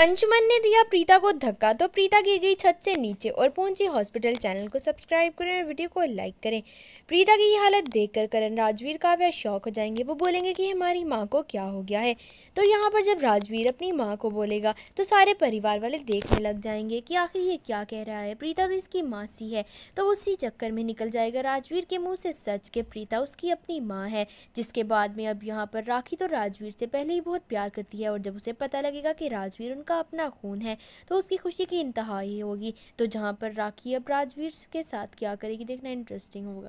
अंशुमन ने दिया प्रीता को धक्का तो प्रीता गिर गई छत से नीचे और पहुंची हॉस्पिटल चैनल को सब्सक्राइब करें और वीडियो को लाइक करें प्रीता की ये हालत देखकर करण राजवीर काव्या शौक हो जाएंगे वो बोलेंगे कि हमारी माँ को क्या हो गया है तो यहाँ पर जब राजवीर अपनी माँ को बोलेगा तो सारे परिवार वाले देखने लग जाएंगे कि आखिर ये क्या कह रहा है प्रीता तो इसकी मासी है तो उसी चक्कर में निकल जाएगा राजवीर के मुँह से सच के प्रीता उसकी अपनी माँ है जिसके बाद में अब यहाँ पर राखी तो राजवीर से पहले ही बहुत प्यार करती है और जब उसे पता लगेगा कि राजवीर उनका का अपना खून है तो उसकी खुशी की इंतहा ही होगी तो जहाँ पर राखी अब राजवीर के साथ क्या करेगी देखना इंटरेस्टिंग होगा